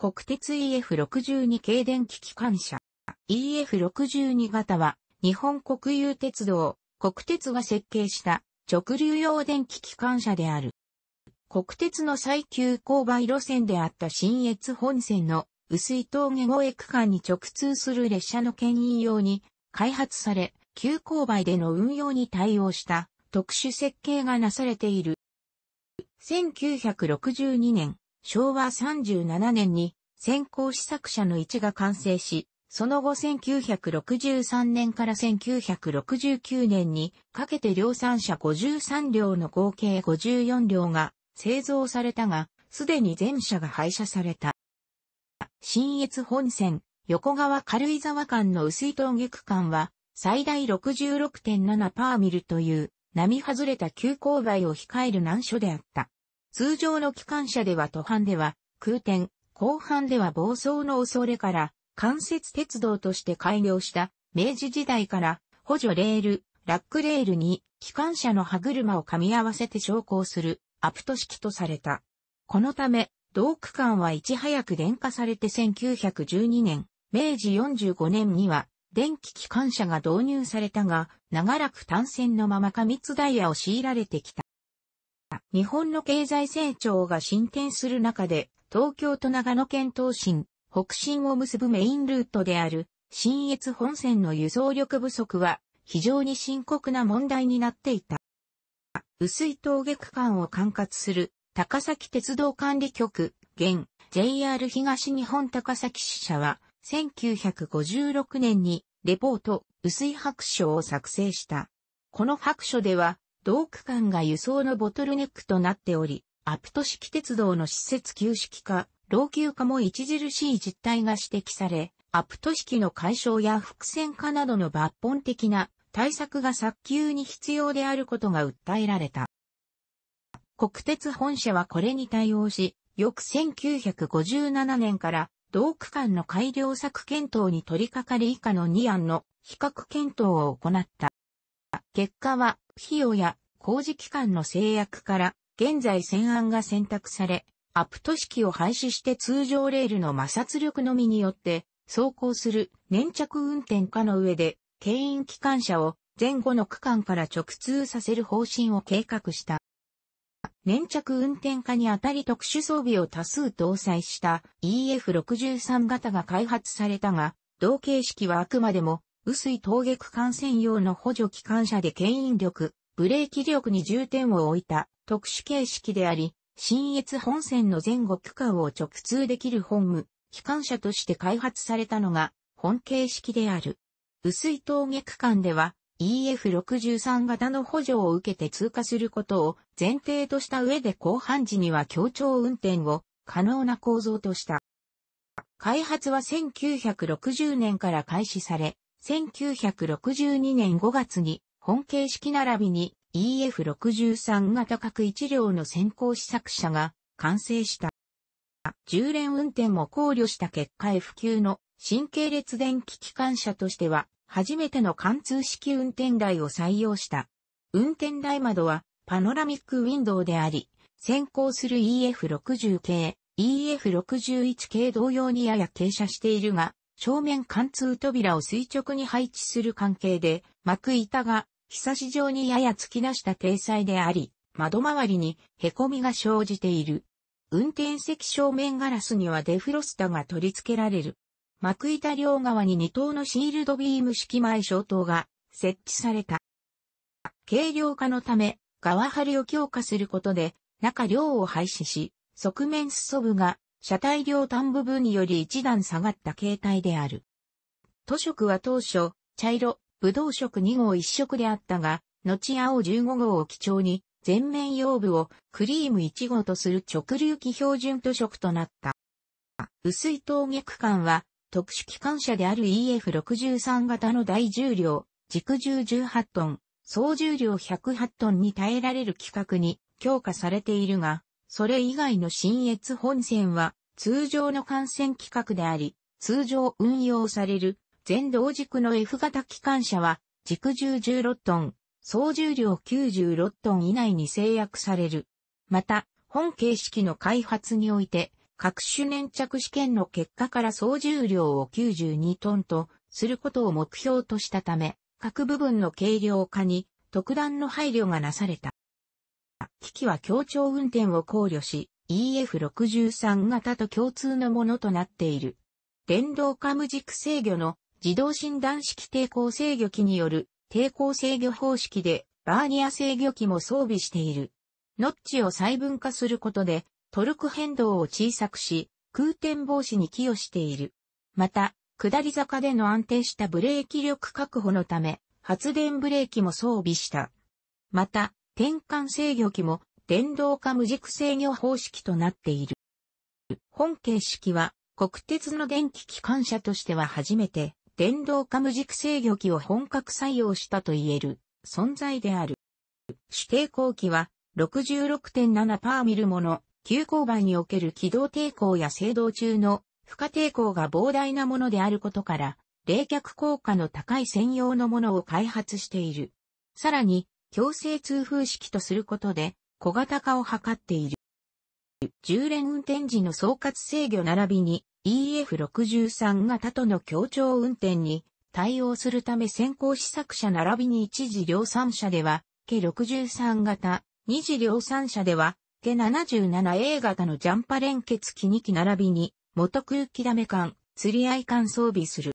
国鉄 EF62 系電気機関車。EF62 型は、日本国有鉄道、国鉄が設計した直流用電気機関車である。国鉄の最急勾配路線であった新越本線の薄い峠越え区間に直通する列車の牽引用に開発され、急勾配での運用に対応した特殊設計がなされている。1962年、昭和37年に先行試作車の1が完成し、その後1963年から1969年にかけて量産車53両の合計54両が製造されたが、すでに全車が廃車された。新越本線、横川軽井沢間の薄い峠区間は、最大66.7パーミルという、並外れた急勾配を控える難所であった。通常の機関車では途半では空転、後半では暴走の恐れから、関節鉄道として改良した明治時代から補助レール、ラックレールに機関車の歯車を噛み合わせて昇降するアプト式とされた。このため、同区間はいち早く電化されて1912年、明治45年には電気機関車が導入されたが、長らく単線のまま過密ダイヤを強いられてきた。日本の経済成長が進展する中で、東京と長野県東進、北進を結ぶメインルートである、新越本線の輸送力不足は、非常に深刻な問題になっていた。薄い峠区間を管轄する、高崎鉄道管理局、現、JR 東日本高崎支社は、1956年に、レポート、薄い白書を作成した。この白書では、同区間が輸送のボトルネックとなっており、アプト式鉄道の施設旧式化、老朽化も著しい実態が指摘され、アプト式の解消や伏線化などの抜本的な対策が早急に必要であることが訴えられた。国鉄本社はこれに対応し、翌1957年から同区間の改良策検討に取り掛かり以下の2案の比較検討を行った。結果は費用や工事期間の制約から、現在線案が選択され、アプト式を廃止して通常レールの摩擦力のみによって、走行する粘着運転化の上で、牽引機関車を前後の区間から直通させる方針を計画した。粘着運転化にあたり特殊装備を多数搭載した EF63 型が開発されたが、同型式はあくまでも薄い登下区間専用の補助機関車で牽引力、ブレーキ力に重点を置いた特殊形式であり、新越本線の前後区間を直通できるホーム、機関車として開発されたのが本形式である。薄い峠区間では EF63 型の補助を受けて通過することを前提とした上で後半時には協調運転を可能な構造とした。開発は1960年から開始され、1962年5月に本形式並びに EF63 型各1両の先行試作車が完成した。重連運転も考慮した結果 F 級の新系列電気機関車としては初めての貫通式運転台を採用した。運転台窓はパノラミックウィンドウであり、先行する EF60 系、EF61 系同様にやや傾斜しているが、正面貫通扉を垂直に配置する関係で、幕板が、ひさし状にやや突き出した体裁であり、窓周りに凹みが生じている。運転席正面ガラスにはデフロスタが取り付けられる。幕板両側に2頭のシールドビーム式前消灯が設置された。軽量化のため、側張りを強化することで、中両を廃止し、側面裾部が車体両端部分により一段下がった形態である。塗色は当初、茶色、ブド色2号1色であったが、後青15号を基調に、全面用部をクリーム1号とする直流機標準塗色となった。薄い峠区間は、特殊機関車である EF63 型の大重量、軸重18トン、総重量108トンに耐えられる規格に強化されているが、それ以外の新越本線は通常の幹線規格であり、通常運用される全同軸の F 型機関車は軸重16トン、総重量96トン以内に制約される。また、本形式の開発において、各種粘着試験の結果から総重量を92トンとすることを目標としたため、各部分の軽量化に特段の配慮がなされた。機器は協調運転を考慮し、EF63 型と共通のものとなっている。電動カム軸制御の自動診断式抵抗制御機による抵抗制御方式でバーニア制御機も装備している。ノッチを細分化することでトルク変動を小さくし空転防止に寄与している。また、下り坂での安定したブレーキ力確保のため発電ブレーキも装備した。また、転換制御機も電動化無軸制御方式となっている。本形式は国鉄の電気機関車としては初めて電動化無軸制御機を本格採用したと言える存在である。指定抗機は66.7パーミルもの急勾配における軌道抵抗や制動中の負荷抵抗が膨大なものであることから冷却効果の高い専用のものを開発している。さらに強制通風式とすることで小型化を図っている。重連運転時の総括制御並びに EF63 型との協調運転に対応するため先行試作車並びに一次量産車では、k 63型、二次量産車では、k 77A 型のジャンパ連結機2機並びに、元空気ダメ管、釣り合い管装備する。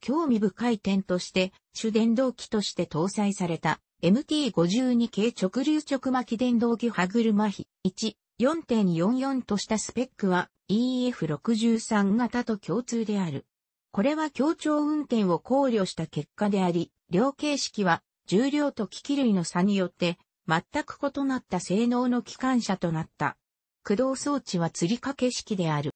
興味深い点として、主電動機として搭載された MT52 系直流直巻電動機歯車比1、4.44としたスペックは EF63 型と共通である。これは協調運転を考慮した結果であり、両形式は重量と機器類の差によって全く異なった性能の機関車となった。駆動装置は吊り掛け式である。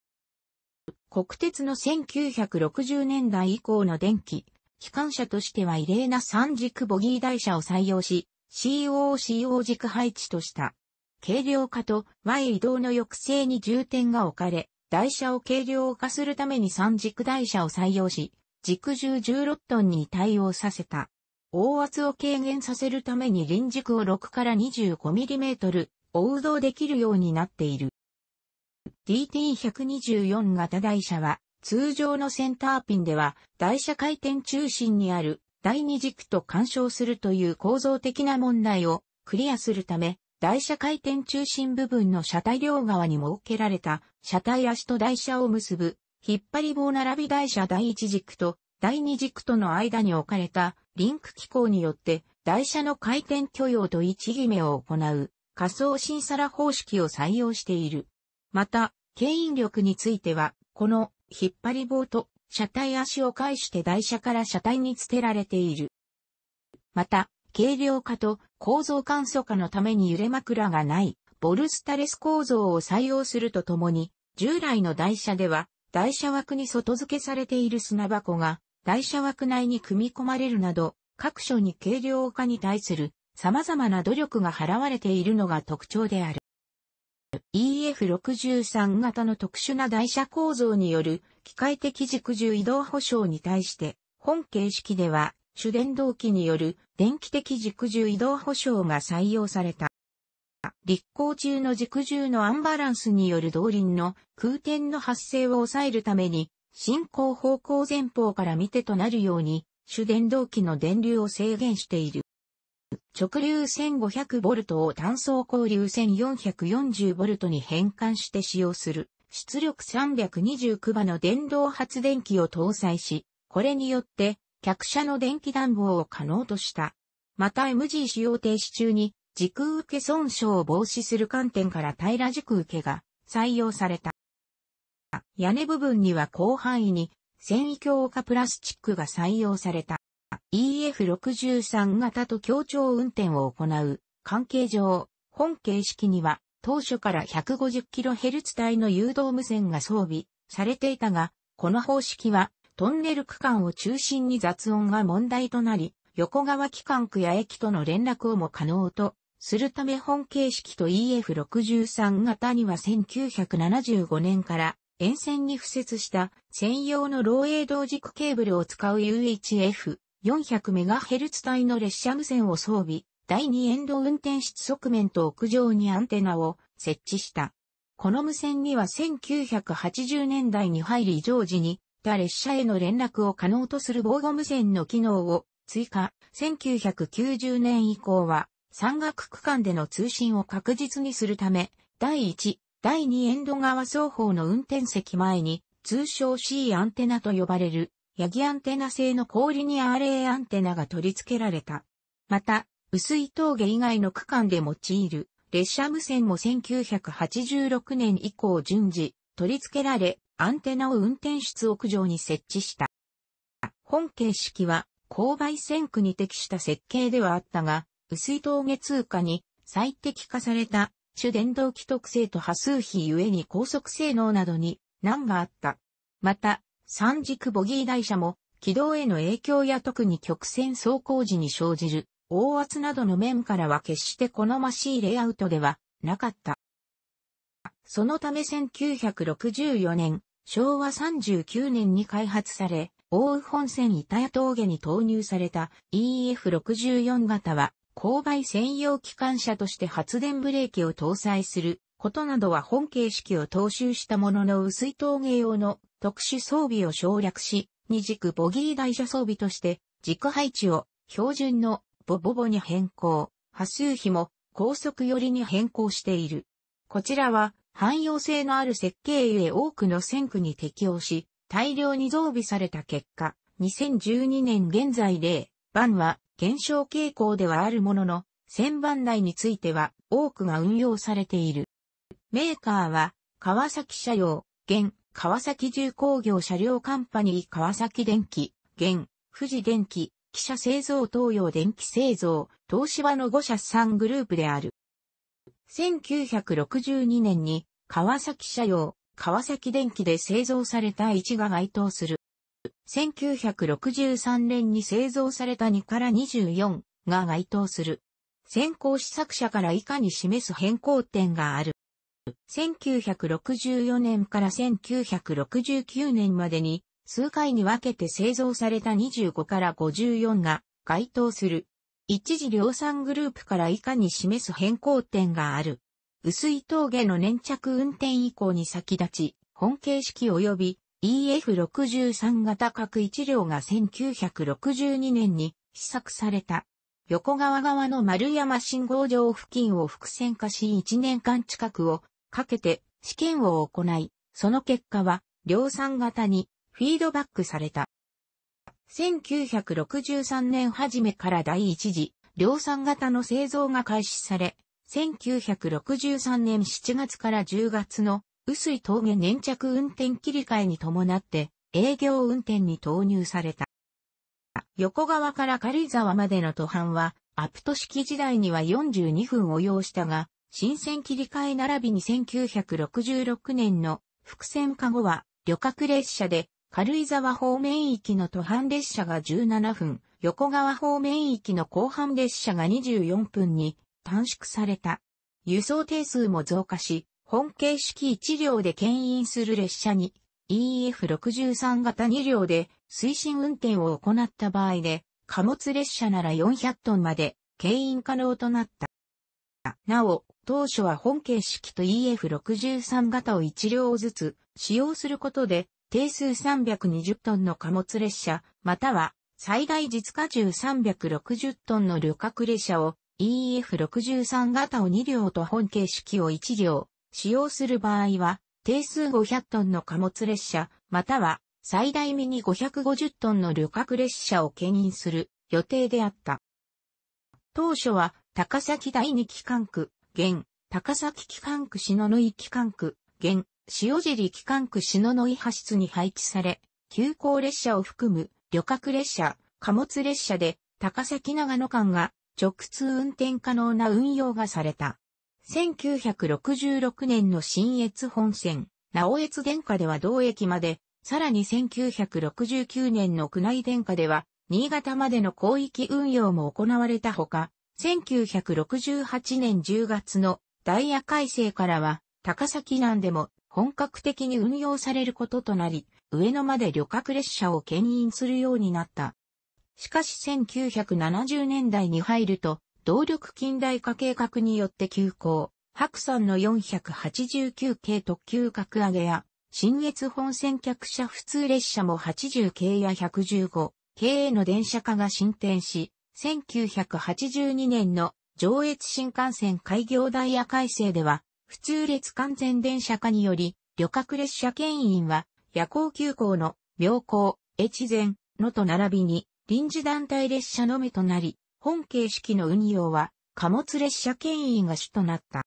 国鉄の1960年代以降の電気、機関車としては異例な三軸ボギー台車を採用し、COCO 軸配置とした。軽量化と Y 移動の抑制に重点が置かれ、台車を軽量化するために三軸台車を採用し、軸重16トンに対応させた。大圧を軽減させるために輪軸を6から 25mm 応動できるようになっている。DT124 型台車は通常のセンターピンでは、台車回転中心にある第二軸と干渉するという構造的な問題をクリアするため、台車回転中心部分の車体両側に設けられた車体足と台車を結ぶ、引っ張り棒並び台車第一軸と第二軸との間に置かれたリンク機構によって台車の回転許容と位置決めを行う仮想審査ら方式を採用している。また、牽引力については、この引っ張り棒と車体足を介して台車から車体に捨てられている。また、軽量化と構造簡素化のために揺れ枕がない、ボルスタレス構造を採用するとともに、従来の台車では、台車枠に外付けされている砂箱が、台車枠内に組み込まれるなど、各所に軽量化に対する様々な努力が払われているのが特徴である。EF63 型の特殊な台車構造による機械的軸重移動保障に対して、本形式では主電動機による電気的軸重移動保障が採用された。立行中の軸重のアンバランスによる動輪の空転の発生を抑えるために、進行方向前方から見てとなるように、主電動機の電流を制限している。直流 1500V を単走交流 1440V に変換して使用する、出力329馬の電動発電機を搭載し、これによって、客車の電気暖房を可能とした。また MG 使用停止中に、時空受け損傷を防止する観点から平ら軸受けが採用された。屋根部分には広範囲に繊維強化プラスチックが採用された。EF63 型と協調運転を行う関係上、本形式には当初から 150kHz 帯の誘導無線が装備されていたが、この方式はトンネル区間を中心に雑音が問題となり、横川機関区や駅との連絡をも可能とするため本形式と EF63 型には1975年から沿線に付設した専用の漏洩同軸ケーブルを使う UHF 400MHz 帯の列車無線を装備、第2エンド運転室側面と屋上にアンテナを設置した。この無線には1980年代に入り常時に、他列車への連絡を可能とする防護無線の機能を追加。1990年以降は、山岳区間での通信を確実にするため、第1、第2エンド側双方の運転席前に、通称 C アンテナと呼ばれるヤギアンテナ製の氷に RA アンテナが取り付けられた。また、薄い峠以外の区間で用いる列車無線も1986年以降順次取り付けられ、アンテナを運転室屋上に設置した。本形式は勾配線区に適した設計ではあったが、薄い峠通過に最適化された主電動機特性と波数比ゆえに高速性能などに難があった。また、三軸ボギー台車も、軌道への影響や特に曲線走行時に生じる、大圧などの面からは決して好ましいレイアウトではなかった。そのため1964年、昭和39年に開発され、奥羽本線板谷峠に投入された EF64 型は、勾配専用機関車として発電ブレーキを搭載することなどは本形式を踏襲したものの薄い陶芸用の特殊装備を省略し、二軸ボギー台車装備として軸配置を標準のボボボに変更、波数比も高速寄りに変更している。こちらは汎用性のある設計ゆえ多くの線区に適応し、大量に増備された結果、2012年現在例、番は減少傾向ではあるものの、旋盤台については多くが運用されている。メーカーは、川崎車用、現、川崎重工業車両カンパニー川崎電機、現、富士電機、汽車製造東洋電機製造、東芝の5社3グループである。1962年に、川崎車用、川崎電機で製造された1が該当する。1963年に製造された2から24が該当する。先行試作車から以下に示す変更点がある。1964年から1969年までに数回に分けて製造された25から54が該当する。一時量産グループから以下に示す変更点がある。薄い峠の粘着運転以降に先立ち、本形式及び EF63 型各1両が1962年に試作された。横川側の丸山信号場付近を複線化し1年間近くをかけて試験を行い、その結果は量産型にフィードバックされた。1963年初めから第一次量産型の製造が開始され、1963年7月から10月の薄い峠粘着運転切り替えに伴って営業運転に投入された。横川から軽井沢までの途半はアプト式時代には42分を要したが、新線切り替え並びに1966年の伏線化後は旅客列車で軽井沢方面行きの途半列車が17分、横川方面行きの後半列車が24分に短縮された。輸送定数も増加し、本形式1両で牽引する列車に EF63 型2両で推進運転を行った場合で、貨物列車なら400トンまで牽引可能となった。。なお、当初は本形式と EF63 型を1両ずつ使用することで、定数320トンの貨物列車、または最大実荷重360トンの旅客列車を EF63 型を2両と本形式を1両使用する場合は、定数500トンの貨物列車、または最大ミニ550トンの旅客列車を牽引する予定であった。当初は高崎第二機関区、現、高崎機関区篠ノ井機関区、現、塩尻機関区篠ノ井派出に配置され、急行列車を含む旅客列車、貨物列車で高崎長野間が直通運転可能な運用がされた。1966年の新越本線、直越電下では同駅まで、さらに1969年の宮内電下では、新潟までの広域運用も行われたほか、1968年10月のダイヤ改正からは、高崎南でも本格的に運用されることとなり、上野まで旅客列車を牽引するようになった。しかし1970年代に入ると、動力近代化計画によって急行、白山の489系特急格上げや、新越本線客車普通列車も80系や115系への電車化が進展し、1982年の上越新幹線開業ダイヤ改正では、普通列完全電車化により、旅客列車牽引は、夜行急行の、妙高、越前、のと並びに、臨時団体列車のみとなり、本形式の運用は、貨物列車牽引が主となった。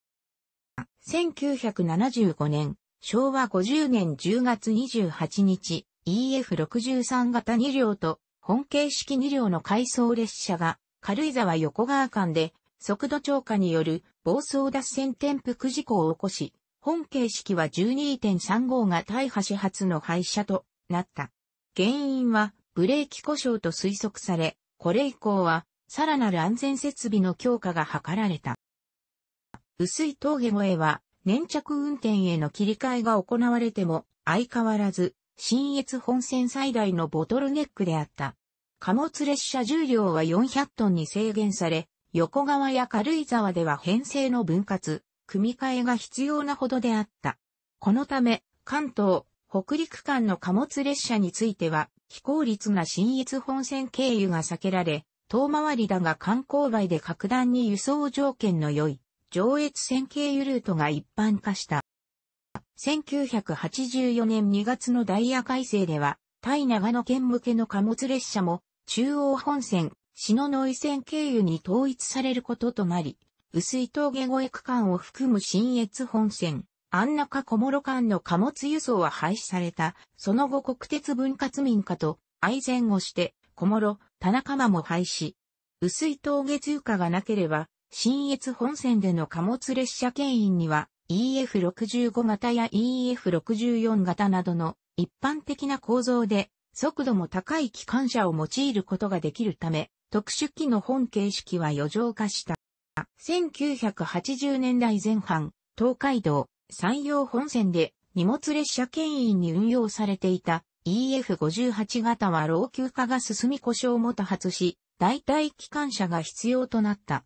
1975年、昭和50年10月28日、EF63 型2両と本形式2両の回送列車が軽井沢横川間で速度超過による暴走脱線転覆事故を起こし、本形式は12.35が大破始発の廃車となった。原因はブレーキ故障と推測され、これ以降はさらなる安全設備の強化が図られた。薄い峠越えは粘着運転への切り替えが行われても相変わらず新越本線最大のボトルネックであった。貨物列車重量は400トンに制限され、横川や軽井沢では編成の分割、組み替えが必要なほどであった。このため、関東、北陸間の貨物列車については、非効率な新越本線経由が避けられ、遠回りだが観光街で格段に輸送条件の良い、上越線経由ルートが一般化した。1984年2月のダイヤ改正では、対長野県向けの貨物列車も、中央本線、篠ノ井線経由に統一されることとなり、薄い峠越え区間を含む新越本線、安中小諸間の貨物輸送は廃止された。その後国鉄分割民化と、愛前をして、小諸、田中間も廃止。薄い峠通過がなければ、新越本線での貨物列車牽引には、EF65 型や EF64 型などの一般的な構造で速度も高い機関車を用いることができるため、特殊機の本形式は余剰化した。1980年代前半、東海道、山陽本線で荷物列車牽引に運用されていた EF58 型は老朽化が進み故障も多発し、代替機関車が必要となった。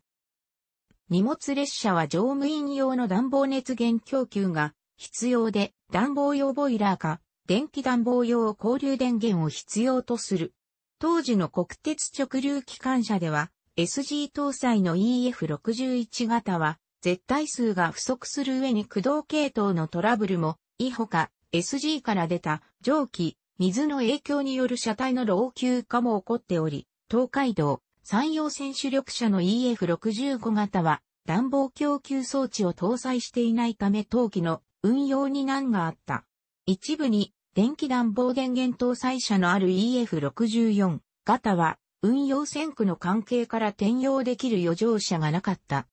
荷物列車は乗務員用の暖房熱源供給が必要で、暖房用ボイラーか、電気暖房用交流電源を必要とする。当時の国鉄直流機関車では、SG 搭載の EF61 型は、絶対数が不足する上に駆動系統のトラブルも、以ほか、SG から出た蒸気、水の影響による車体の老朽化も起こっており、東海道、山陽選手力車の EF65 型は暖房供給装置を搭載していないため冬季の運用に難があった。一部に電気暖房電源搭載車のある EF64 型は運用線区の関係から転用できる余剰車がなかった。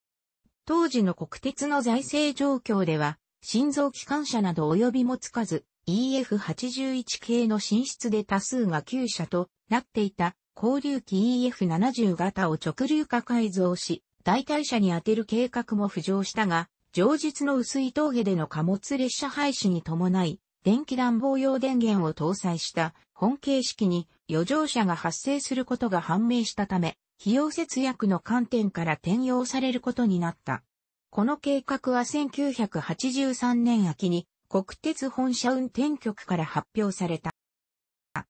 当時の国鉄の財政状況では、心臓機関車など及びもつかず、EF81 系の進出で多数が旧車となっていた交流機 EF70 型を直流化改造し、代替車に当てる計画も浮上したが、上日の薄い峠での貨物列車廃止に伴い、電気暖房用電源を搭載した本形式に余剰車が発生することが判明したため、費用節約の観点から転用されることになった。この計画は1983年秋に国鉄本社運転局から発表された。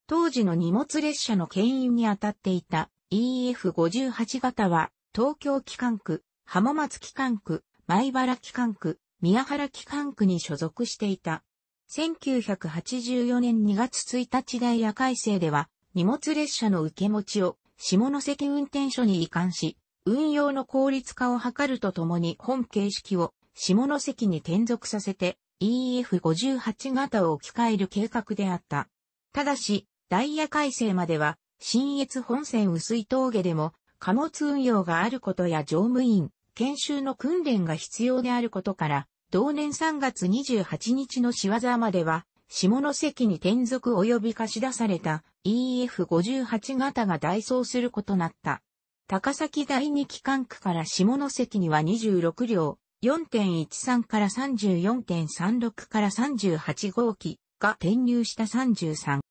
当時の荷物列車の牽引に当たっていた EF58 型は、東京機関区、浜松機関区、前原機関区、宮原機関区に所属していた。1984年2月1日ダイヤ改正では、荷物列車の受け持ちを下関運転所に移管し、運用の効率化を図るとともに本形式を下関に転属させて EF58 型を置き換える計画であった。ただし、ダイヤ改正までは、新越本線薄い峠でも、貨物運用があることや乗務員、研修の訓練が必要であることから、同年3月28日の仕業までは、下関に転属及び貸し出された EF58 型が代走することなった。高崎第二機関区から下関には26両、4.13から34.36から38号機が転入した33。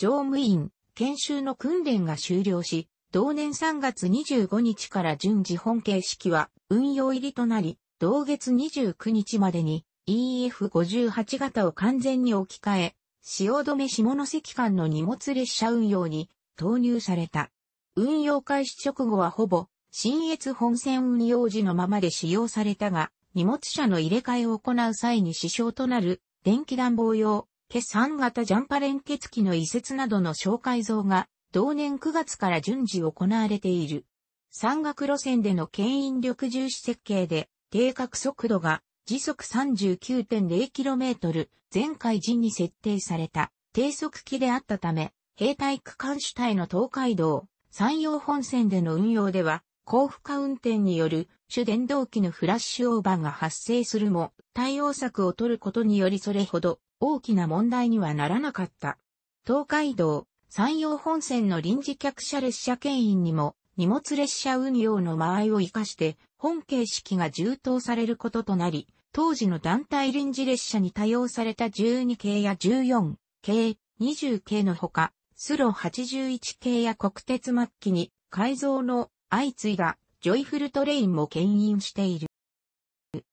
乗務員、研修の訓練が終了し、同年3月25日から順次本形式は運用入りとなり、同月29日までに EF58 型を完全に置き換え、止め下関間の荷物列車運用に投入された。運用開始直後はほぼ、新越本線運用時のままで使用されたが、荷物車の入れ替えを行う際に支障となる電気暖房用決算型ジャンパ連結機の移設などの紹介像が、同年9月から順次行われている。山岳路線での牽引力重視設計で、定格速度が時速 39.0km 前回時に設定された低速機であったため、兵隊区間主体の東海道、山陽本線での運用では、高負荷運転による主電動機のフラッシュオーバーが発生するも、対応策を取ることによりそれほど大きな問題にはならなかった。東海道、山陽本線の臨時客車列車牽引にも、荷物列車運用の間合いを活かして、本形式が充当されることとなり、当時の団体臨時列車に多用された12系や14系、20系のほか、スロ81系や国鉄末期に改造の相次いだジョイフルトレインも牽引している。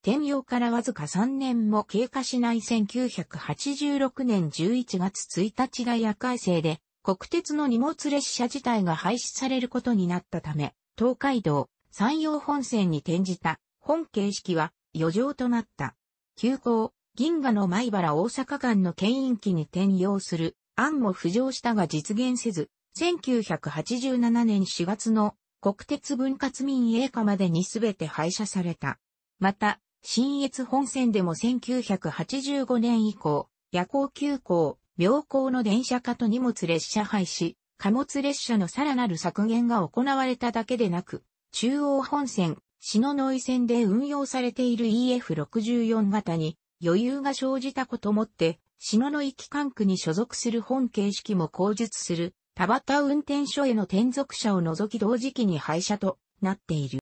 転用からわずか3年も経過しない1986年11月1日大夜改正で、国鉄の荷物列車自体が廃止されることになったため、東海道、山陽本線に転じた本形式は余剰となった。急行、銀河の前原大阪間の牽引機に転用する案も浮上したが実現せず、1987年4月の国鉄分割民営化までに全て廃車された。また、新越本線でも1985年以降、夜行急行、妙高の電車化と荷物列車廃止、貨物列車のさらなる削減が行われただけでなく、中央本線、篠ノ井線で運用されている EF64 型に余裕が生じたこともって、篠ノ井機関区に所属する本形式も口述する、田端運転所への転属者を除き同時期に廃車となっている。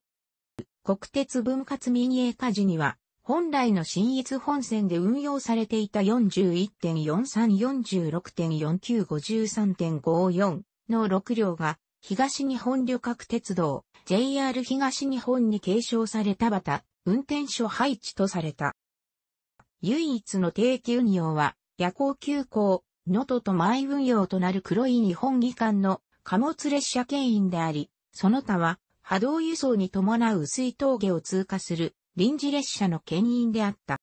国鉄分割民営化時には、本来の新越本線で運用されていた41.4346.4953.54の6両が、東日本旅客鉄道、JR 東日本に継承されたまた、運転所配置とされた。唯一の定期運用は、夜行急行、能登と前運用となる黒い日本議官の貨物列車牽引であり、その他は波動輸送に伴う薄い峠を通過する臨時列車の牽引であった。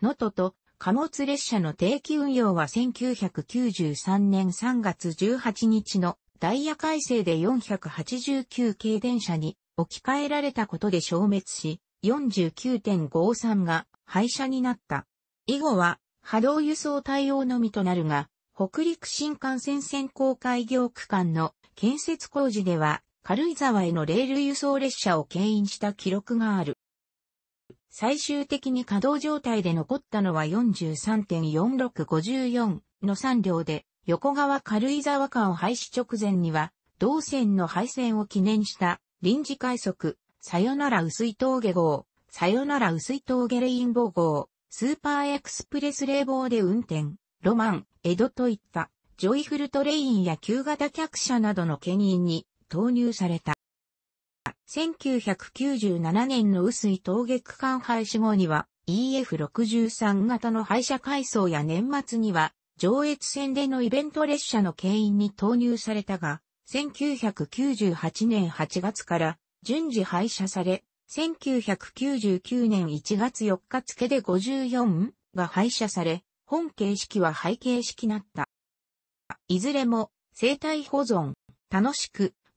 能登と貨物列車の定期運用は1993年3月18日のダイヤ改正で489系電車に置き換えられたことで消滅し、49.53が廃車になった。以後は波動輸送対応のみとなるが、北陸新幹線線交開業区間の建設工事では軽井沢へのレール輸送列車を牽引した記録がある。最終的に稼働状態で残ったのは43.4654の3両で、横川軽井沢間を廃止直前には、同線の廃線を記念した臨時快速、さよなら薄い峠号、さよなら薄い峠レインボー号、スーパーエクスプレス冷房で運転、ロマン、江戸といった、ジョイフルトレインや旧型客車などの牽引に、投入された。1997年の薄い峠区間廃止後には EF63 型の廃車改装や年末には上越線でのイベント列車の牽引に投入されたが、1998年8月から順次廃車され、1999年1月4日付で54が廃車され、本形式は背形式なった。いずれも生態保存、楽しく、